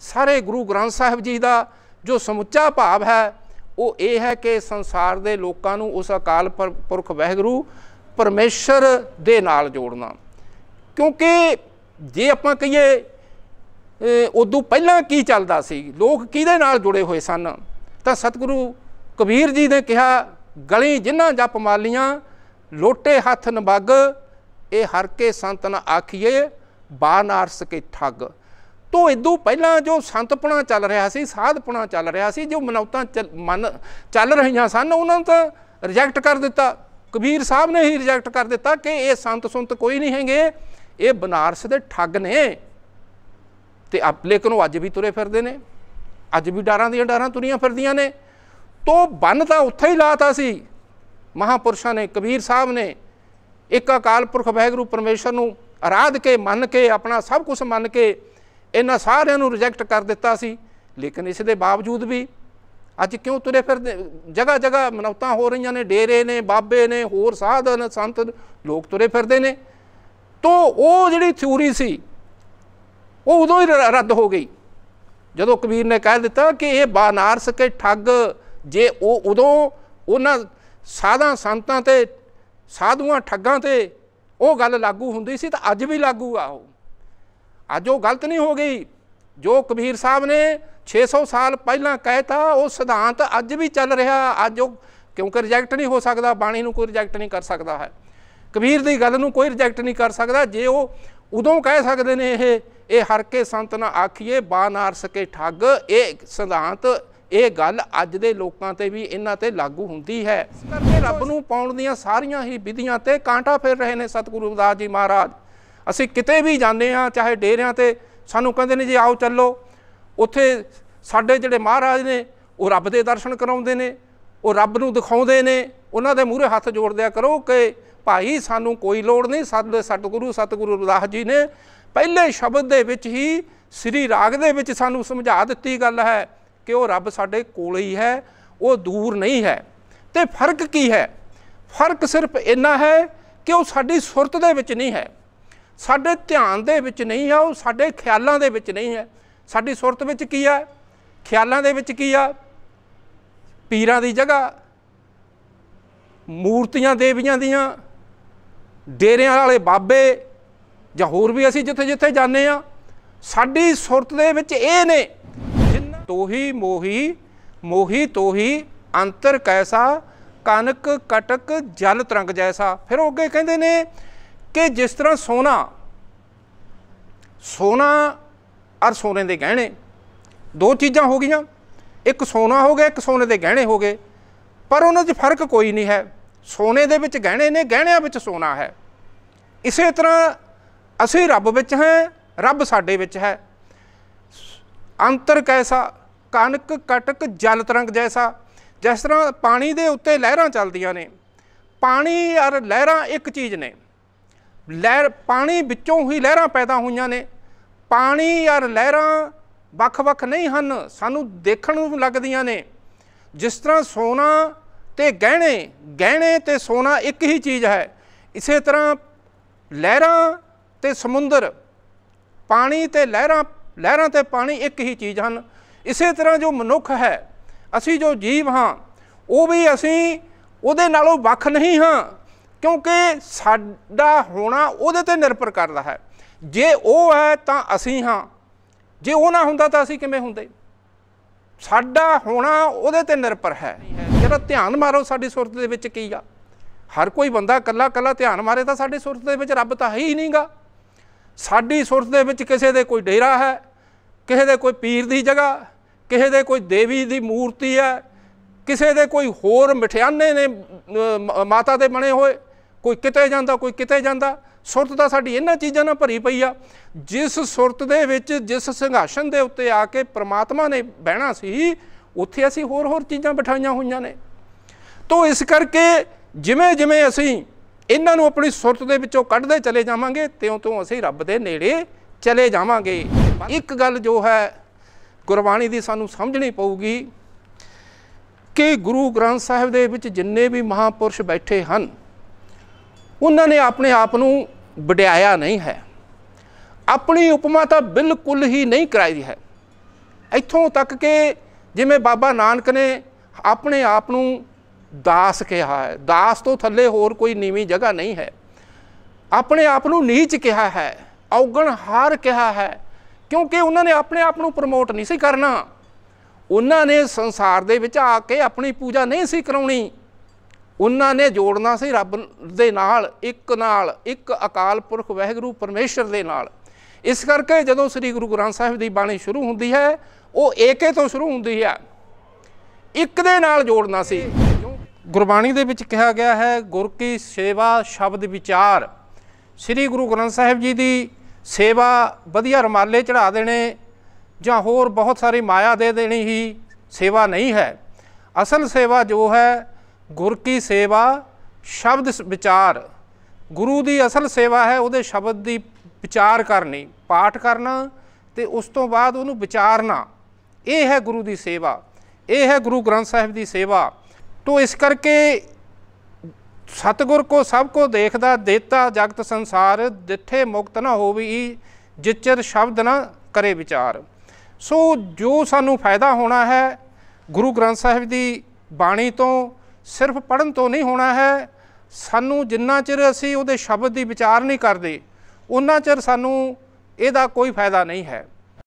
ਸਾਰੇ ਗੁਰੂ ਗ੍ਰੰਥ ਸਾਹਿਬ ਜੀ ਦਾ ਜੋ ਸਮੁੱਚਾ ਭਾਵ ਹੈ ਉਹ ਇਹ ਹੈ ਕਿ ਸੰਸਾਰ ਦੇ ਲੋਕਾਂ ਨੂੰ ਉਸ ਅਕਾਲ ਪੁਰਖ ਵਹਿਗੁਰੂ ਪਰਮੇਸ਼ਰ ਦੇ ਨਾਲ ਜੋੜਨਾ ਕਿਉਂਕਿ ਜੇ ਆਪਾਂ ਕਹੀਏ ਉਦੋਂ ਪਹਿਲਾਂ ਕੀ ਚੱਲਦਾ ਸੀ ਲੋਕ ਕਿਹਦੇ ਨਾਲ ਜੁੜੇ ਹੋਏ ਸਨ ਤਾਂ ਸਤਿਗੁਰੂ ਕਬੀਰ ਜੀ ਨੇ ਕਿਹਾ ਗਲੀ ਜਿਨ੍ਹਾਂ ਜਪ ਮਾਲੀਆਂ ਲੋਟੇ ਹੱਥ ਨਬਗ ਇਹ ਹਰ ਕੇ ਸੰਤਨ ਆਖੀਏ ਬਾਨਾਰਸ ਕੇ ਠੱਗ ਤੋਂ ਇਦੋਂ ਪਹਿਲਾਂ ਜੋ ਸੰਤਪਣਾ ਚੱਲ ਰਿਹਾ ਸੀ ਸਾਧਪਣਾ ਚੱਲ ਰਿਹਾ ਸੀ ਜੋ ਮਨੌਤਾਂ ਮਨ ਚੱਲ ਰਹੀਆਂ ਸਨ ਉਹਨਾਂ ਨੂੰ ਤਾਂ ਰਿਜੈਕਟ ਕਰ ਦਿੱਤਾ ਕਬੀਰ ਸਾਹਿਬ ਨੇ ਹੀ ਰਿਜੈਕਟ ਕਰ ਦਿੱਤਾ ਕਿ ਇਹ ਸੰਤ ਸੁੰਤ ਕੋਈ ਨਹੀਂ ਹੈਗੇ ਇਹ ਬਨਾਰਸ ਦੇ ਠੱਗ ਨੇ ਤੇ ਆਪ ਲੇਕਿਨ ਉਹ ਅੱਜ ਵੀ ਤੁਰੇ ਫਿਰਦੇ ਨੇ ਅੱਜ ਵੀ ਡਾਰਾਂ ਦੀਆਂ ਡਾਰਾਂ ਤੁਰੀਆਂ ਫਿਰਦੀਆਂ ਨੇ ਤੋ ਬੰਨ ਤਾਂ ਉੱਥੇ ਹੀ ਲਾਤਾ ਸੀ ਮਹਾਪੁਰਸ਼ਾਂ ਨੇ ਕਬੀਰ ਸਾਹਿਬ ਨੇ ਇੱਕ ਅਕਾਲ ਪੁਰਖ ਵਹਿਗੁਰੂ ਪਰਮੇਸ਼ਰ ਨੂੰ ਆਰਾਧ ਕੇ ਮੰਨ ਕੇ ਆਪਣਾ ਸਭ ਕੁਝ ਮੰਨ ਕੇ ਇਹਨਾਂ ਸਾਰਿਆਂ ਨੂੰ ਰਿਜੈਕਟ ਕਰ ਦਿੱਤਾ ਸੀ ਲੇਕਿਨ ਇਸ ਦੇ ਬਾਵਜੂਦ ਵੀ ਅੱਜ ਕਿਉਂ ਤੁਰੇ ਫਿਰਦੇ ਜਗਾ ਜਗਾ ਮਨੌਤਾਂ ਹੋ ਰਹੀਆਂ ਨੇ ਡੇਰੇ ਨੇ ਬਾਬੇ ਨੇ ਹੋਰ ਸਾਧਨ ਸੰਤ ਲੋਕ ਤੁਰੇ ਫਿਰਦੇ ਨੇ ਤੋਂ ਉਹ ਜਿਹੜੀ ਥਿਊਰੀ ਸੀ ਉਹ ਉਦੋਂ ਹੀ ਰੱਦ ਹੋ ਗਈ ਜਦੋਂ ਕਬੀਰ ਨੇ ਕਹਿ ਦਿੱਤਾ ਕਿ ਇਹ ਬਾਨਾਰਸ ਕੇ ਠੱਗ ਜੇ ਉਹ ਉਦੋਂ ਉਹਨਾਂ ਸਾਧਾਂ ਸੰਤਾਂ ਤੇ ਸਾਧੂਆਂ ਠੱਗਾਂ ਤੇ ਉਹ ਗੱਲ ਲਾਗੂ ਹੁੰਦੀ ਸੀ ਤਾਂ ਅੱਜ ਵੀ ਲਾਗੂ ਆ ਉਹ ਅੱਜ ਉਹ ਗਲਤ ਨਹੀਂ ਹੋ ਗਈ ਜੋ ਕਬੀਰ ਸਾਹਿਬ ਨੇ 600 ਸਾਲ ਪਹਿਲਾਂ ਕਹਿਤਾ ਉਹ ਸਿਧਾਂਤ ਅੱਜ ਵੀ ਚੱਲ ਰਿਹਾ ਅੱਜ ਉਹ ਕਿਉਂਕਿ ਰਿਜੈਕਟ ਨਹੀਂ ਹੋ ਸਕਦਾ ਬਾਣੀ ਨੂੰ ਕੋਈ ਰਿਜੈਕਟ ਨਹੀਂ ਕਰ ਸਕਦਾ ਹੈ ਕਬੀਰ ਦੀ ਗੱਲ ਨੂੰ ਕੋਈ ਰਿਜੈਕਟ ਨਹੀਂ ਕਰ ਸਕਦਾ ਜੇ ਉਹ ਉਦੋਂ ਕਹਿ ਸਕਦੇ ਨੇ ਇਹ ਇਹ ਹਰ ਕੇ ਸੰਤ ਨਾ ਆਖੀਏ ਬਾਨਾਰਸ ਕੇ ਠੱਗ ਇਹ ਸਿਧਾਂਤ ਇਹ ਗੱਲ ਅੱਜ ਦੇ ਲੋਕਾਂ ਤੇ ਵੀ ਇਹਨਾਂ ਤੇ ਲਾਗੂ ਹੁੰਦੀ ਹੈ ਕਰਕੇ ਰੱਬ ਨੂੰ ਪਾਉਣ ਦੀਆਂ ਸਾਰੀਆਂ ਹੀ ਵਿਧੀਆਂ ਤੇ ਕਾਂਟਾ ਫੇਰ ਰਹੇ ਨੇ ਸਤਿਗੁਰੂ ਰਵਿਦਾਸ ਜੀ ਮਹਾਰਾਜ ਅਸੀਂ ਕਿਤੇ ਵੀ ਜਾਂਦੇ ਆ ਚਾਹੇ ਡੇਰਿਆਂ ਤੇ ਸਾਨੂੰ ਕਹਿੰਦੇ ਨੇ ਜੀ ਆਓ ਚੱਲੋ ਉੱਥੇ ਸਾਡੇ ਜਿਹੜੇ ਮਹਾਰਾਜ ਨੇ ਉਹ ਰੱਬ ਦੇ ਦਰਸ਼ਨ ਕਰਾਉਂਦੇ ਨੇ ਉਹ ਰੱਬ ਨੂੰ ਦਿਖਾਉਂਦੇ ਨੇ ਉਹਨਾਂ ਦੇ ਮੂਹਰੇ ਹੱਥ ਜੋੜ ਦਿਆ ਕਰੋ ਕਿ ਭਾਈ ਸਾਨੂੰ ਕੋਈ ਲੋੜ ਨਹੀਂ ਸਾਡੇ ਸਤਿਗੁਰੂ ਸਤਿਗੁਰੂ ਰਦਾਸ ਜੀ ਨੇ ਪਹਿਲੇ ਸ਼ਬਦ ਦੇ ਵਿੱਚ ਹੀ ਸ੍ਰੀ ਰਾਗ ਦੇ ਵਿੱਚ ਸਾਨੂੰ ਸਮਝਾ ਦਿੱਤੀ ਗੱਲ ਹੈ ਕਿ ਉਹ ਰੱਬ ਸਾਡੇ ਕੋਲ ਹੀ ਹੈ ਉਹ ਦੂਰ ਨਹੀਂ ਹੈ ਤੇ ਫਰਕ ਕੀ ਹੈ ਫਰਕ ਸਿਰਫ ਇੰਨਾ ਹੈ ਕਿ ਉਹ ਸਾਡੀ ਸੁਰਤ ਦੇ ਵਿੱਚ ਨਹੀਂ ਹੈ ਸਾਡੇ ਧਿਆਨ ਦੇ ਵਿੱਚ ਨਹੀਂ ਹੈ ਉਹ ਸਾਡੇ ਖਿਆਲਾਂ ਦੇ ਵਿੱਚ ਨਹੀਂ ਹੈ ਸਾਡੀ ਸੁਰਤ ਵਿੱਚ ਕੀ ਆ ਖਿਆਲਾਂ ਦੇ ਵਿੱਚ ਕੀ ਆ ਪੀਰਾਂ ਦੀ ਜਗ੍ਹਾ ਮੂਰਤੀਆਂ ਦੇਵੀਆਂ ਦੀਆਂ ਡੇਰਿਆਂ ਵਾਲੇ ਬਾਬੇ ਜਾਂ ਹੋਰ ਵੀ ਅਸੀਂ ਜਿੱਥੇ ਜਿੱਥੇ ਜਾਂਦੇ ਆ ਸਾਡੀ ਸੁਰਤ ਦੇ ਵਿੱਚ ਇਹ ਨੇ ਤੋਹੀ ਮੋਹੀ ਮੋਹੀ ਤੋਹੀ ਅੰਤਰ ਕੈਸਾ ਕਨਕ ਕਟਕ ਜਲ ਤਰੰਗ ਜੈਸਾ ਫਿਰ ਉਹ ਅੱਗੇ ਕਹਿੰਦੇ ਨੇ ਕਿ ਜਿਸ ਤਰ੍ਹਾਂ ਸੋਨਾ ਸੋਨਾ ਅਰ ਸੋਨੇ ਦੇ ਗਹਿਣੇ ਦੋ ਚੀਜ਼ਾਂ ਹੋ ਗਈਆਂ ਇੱਕ ਸੋਨਾ ਹੋ ਗਿਆ ਇੱਕ ਸੋਨੇ ਦੇ ਗਹਿਣੇ ਹੋ ਗਏ ਪਰ ਉਹਨਾਂ 'ਚ ਫਰਕ ਕੋਈ ਨਹੀਂ ਹੈ ਸੋਨੇ ਦੇ ਵਿੱਚ ਗਹਿਣੇ ਨੇ ਗਹਿਣਿਆਂ ਵਿੱਚ ਸੋਨਾ ਹੈ ਇਸੇ ਤਰ੍ਹਾਂ ਅਸੀਂ ਰੱਬ ਵਿੱਚ ਹਾਂ ਰੱਬ ਸਾਡੇ ਵਿੱਚ ਹੈ ਅੰਤਰ ਕੈਸਾ ਕਣਕ ਕਟਕ ਜਲ ਤਰੰਗ ਜੈਸਾ ਜਿਸ ਤਰ੍ਹਾਂ ਪਾਣੀ ਦੇ ਉੱਤੇ ਲਹਿਰਾਂ ਚੱਲਦੀਆਂ ਨੇ ਪਾਣੀ ਔਰ ਲਹਿਰਾਂ ਇੱਕ ਚੀਜ਼ ਨੇ ਲਹਿਰ ਪਾਣੀ ਵਿੱਚੋਂ ਹੀ ਲਹਿਰਾਂ ਪੈਦਾ ਹੋਈਆਂ ਨੇ ਪਾਣੀ ਔਰ ਲਹਿਰਾਂ ਵੱਖ-ਵੱਖ ਨਹੀਂ ਹਨ ਸਾਨੂੰ ਦੇਖਣ ਨੂੰ ਲੱਗਦੀਆਂ ਨੇ ਜਿਸ ਤਰ੍ਹਾਂ ਸੋਨਾ ਤੇ ਗਹਿਣੇ ਗਹਿਣੇ ਤੇ ਸੋਨਾ ਇੱਕ ਹੀ ਚੀਜ਼ ਹੈ ਇਸੇ ਤਰ੍ਹਾਂ ਲਹਿਰਾਂ ਤੇ ਸਮੁੰਦਰ ਪਾਣੀ ਤੇ ਲਹਿਰਾਂ ਲਹਿਰਾਂ ਤੇ ਪਾਣੀ ਇੱਕ ਹੀ ਚੀਜ਼ ਹਨ ਇਸੇ ਤਰ੍ਹਾਂ ਜੋ ਮਨੁੱਖ ਹੈ ਅਸੀਂ ਜੋ ਜੀਵ ਹਾਂ ਉਹ ਵੀ ਅਸੀਂ ਉਹਦੇ ਨਾਲੋਂ ਵੱਖ ਨਹੀਂ ਹਾਂ ਕਿਉਂਕਿ ਸਾਡਾ ਹੋਣਾ ਉਹਦੇ ਤੇ ਨਿਰਭਰ ਕਰਦਾ ਹੈ ਜੇ ਉਹ ਹੈ ਤਾਂ ਅਸੀਂ ਹਾਂ ਜੇ ਉਹ ਨਾ ਹੁੰਦਾ ਤਾਂ ਅਸੀਂ ਕਿਵੇਂ ਹੁੰਦੇ ਸਾਡਾ ਹੋਣਾ ਉਹਦੇ ਤੇ ਨਿਰਭਰ ਹੈ ਜਿਹੜਾ ਧਿਆਨ ਮਾਰੋ ਸਾਡੀ ਸੁਰਤ ਦੇ ਵਿੱਚ ਕੀ ਆ ਹਰ ਕੋਈ ਬੰਦਾ ਕੱਲਾ ਕੱਲਾ ਧਿਆਨ ਮਾਰੇ ਤਾਂ ਸਾਡੀ ਸੁਰਤ ਦੇ ਵਿੱਚ ਰੱਬ ਤਾਂ ਹੈ ਹੀ ਨਹੀਂਗਾ ਸਾਡੀ ਸੁਰਤ ਦੇ ਵਿੱਚ ਕਿਸੇ ਦੇ ਕੋਈ ਡੇਰਾ ਹੈ ਕਿਸੇ ਦੇ ਕੋਈ ਪੀਰ ਦੀ ਜਗ੍ਹਾ ਕਿਸੇ ਦੇ ਕੋਈ ਦੇਵੀ ਦੀ ਮੂਰਤੀ ਹੈ ਕਿਸੇ ਦੇ ਕੋਈ ਹੋਰ ਮਠਿਆਨੇ ਨੇ ਮਾਤਾ ਦੇ ਬਣੇ ਹੋਏ ਕੋਈ ਕਿਤੇ ਜਾਂਦਾ ਕੋਈ ਕਿਤੇ ਜਾਂਦਾ ਸੁਰਤ ਤਾਂ ਸਾਡੀ ਇਹਨਾਂ ਚੀਜ਼ਾਂ ਨਾਲ ਭਰੀ ਪਈ ਆ ਜਿਸ ਸੁਰਤ ਦੇ ਵਿੱਚ ਜਿਸ ਸੰਘਾਸ਼ਨ ਦੇ ਉੱਤੇ ਆ ਕੇ ਪ੍ਰਮਾਤਮਾ ਨੇ ਬਹਿਣਾ ਸੀ ਉੱਥੇ ਅਸੀਂ ਹੋਰ ਹੋਰ ਚੀਜ਼ਾਂ ਬਿਠਾਈਆਂ ਹੋਈਆਂ ਨੇ ਤੋਂ ਇਸ ਕਰਕੇ ਜਿਵੇਂ ਜਿਵੇਂ ਅਸੀਂ ਇਹਨਾਂ ਨੂੰ ਆਪਣੀ ਸੁਰਤ ਦੇ ਵਿੱਚੋਂ ਕੱਢਦੇ ਚਲੇ ਜਾਵਾਂਗੇ ਤਿਉਂ ਤੋਂ ਅਸੀਂ ਰੱਬ ਦੇ ਨੇੜੇ ਚਲੇ ਜਾਵਾਂਗੇ ਇੱਕ ਗੱਲ ਜੋ ਹੈ ਗੁਰਬਾਣੀ ਦੀ ਸਾਨੂੰ ਸਮਝਣੀ ਪਊਗੀ ਕਿ ਗੁਰੂ ਗ੍ਰੰਥ ਸਾਹਿਬ ਦੇ ਵਿੱਚ ਜਿੰਨੇ ਵੀ ਮਹਾਪੁਰਸ਼ ਬੈਠੇ ਹਨ ਉਹਨਾਂ ਨੇ ਆਪਣੇ ਆਪ ਨੂੰ ਵਡਿਆਇਆ ਨਹੀਂ ਹੈ ਆਪਣੀ ਉਪਮਾ ਤਾਂ ਬਿਲਕੁਲ ਹੀ ਨਹੀਂ ਕਰਾਈ ਹੈ ਇੱਥੋਂ ਤੱਕ ਕਿ ਜਿਵੇਂ ਬਾਬਾ ਨਾਨਕ ਨੇ ਆਪਣੇ ਆਪ ਨੂੰ ਦਾਸ ਕਿਹਾ ਹੈ ਦਾਸ ਤੋਂ ਥੱਲੇ ਹੋਰ ਕੋਈ ਨੀਵੀਂ ਜਗ੍ਹਾ ਨਹੀਂ ਹੈ ਆਪਣੇ ਆਪ ਨੂੰ ਨੀਚ ਕਿਹਾ ਹੈ ਔਗਣਹਾਰ ਕਿਹਾ ਹੈ ਕਿਉਂਕਿ ਉਹਨਾਂ ਨੇ ਆਪਣੇ ਆਪ ਨੂੰ ਪ੍ਰਮੋਟ ਨਹੀਂ ਸੀ ਕਰਨਾ ਉਹਨਾਂ ਨੇ ਸੰਸਾਰ ਦੇ ਵਿੱਚ ਆ ਕੇ ਆਪਣੀ ਪੂਜਾ ਨਹੀਂ ਸੀ ਕਰਾਉਣੀ ਉਹਨਾਂ ਨੇ ਜੋੜਨਾ ਸੀ ਰੱਬ ਦੇ ਨਾਲ ਇੱਕ ਨਾਲ ਇੱਕ ਅਕਾਲ ਪੁਰਖ ਵਹਿਗੁਰੂ ਪਰਮੇਸ਼ਰ ਦੇ ਨਾਲ ਇਸ ਕਰਕੇ ਜਦੋਂ ਸ੍ਰੀ ਗੁਰੂ ਗ੍ਰੰਥ ਸਾਹਿਬ ਦੀ ਬਾਣੀ ਸ਼ੁਰੂ ਹੁੰਦੀ ਹੈ ਉਹ ਏਕੇ ਤੋਂ ਸ਼ੁਰੂ ਹੁੰਦੀ ਹੈ ਇੱਕ ਦੇ ਨਾਲ ਜੋੜਨਾ ਸੀ ਗੁਰਬਾਣੀ ਦੇ ਵਿੱਚ ਕਿਹਾ ਗਿਆ ਹੈ ਗੁਰ ਕੀ ਸੇਵਾ ਸ਼ਬਦ ਵਿਚਾਰ ਸ੍ਰੀ ਗੁਰੂ ਗ੍ਰੰਥ ਸਾਹਿਬ ਜੀ ਦੀ ਸੇਵਾ ਵਧੀਆ ਰਮਾਲੇ ਚੜਾ ਦੇਣੇ ਜਾਂ ਹੋਰ ਬਹੁਤ ਸਾਰੀ ਮਾਇਆ ਦੇ ਦੇਣੀ ਹੀ ਸੇਵਾ ਨਹੀਂ ਹੈ ਅਸਲ ਸੇਵਾ ਜੋ ਹੈ ਗੁਰ ਕੀ ਸੇਵਾ ਸ਼ਬਦ ਵਿਚਾਰ ਗੁਰੂ ਦੀ ਅਸਲ ਸੇਵਾ ਹੈ ਉਹਦੇ ਸ਼ਬਦ ਦੀ ਵਿਚਾਰ ਕਰਨੀ ਪਾਠ ਕਰਨਾ ਤੇ ਉਸ ਤੋਂ ਬਾਅਦ ਉਹਨੂੰ ਵਿਚਾਰਨਾ ਇਹ ਹੈ ਗੁਰੂ ਦੀ ਸੇਵਾ ਇਹ ਹੈ ਗੁਰੂ ਗ੍ਰੰਥ ਸਾਹਿਬ ਦੀ ਸੇਵਾ ਤੋਂ ਇਸ ਕਰਕੇ ਸਤਗੁਰ ਕੋ ਸਭ ਕੋ ਦੇਖਦਾ ਦੇਤਾ ਜਗਤ ਸੰਸਾਰ ਦਿੱਥੇ ਮੁਕਤ ਨਾ ਹੋਵੀ ਜਿਚਰ ਸ਼ਬਦ ਨਾ ਕਰੇ ਵਿਚਾਰ ਸੋ ਜੋ ਸਾਨੂੰ ਫਾਇਦਾ ਹੋਣਾ ਹੈ ਗੁਰੂ ਗ੍ਰੰਥ ਸਾਹਿਬ ਦੀ ਬਾਣੀ ਤੋਂ ਸਿਰਫ ਪੜਨ ਤੋਂ ਨਹੀਂ ਹੋਣਾ ਹੈ ਸਾਨੂੰ ਜਿੰਨਾ ਚਿਰ ਅਸੀਂ ਉਹਦੇ ਸ਼ਬਦ ਦੀ ਵਿਚਾਰ ਨਹੀਂ ਕਰਦੇ ਉਹਨਾਂ ਚਿਰ ਸਾਨੂੰ ਇਹਦਾ ਕੋਈ ਫਾਇਦਾ ਨਹੀਂ ਹੈ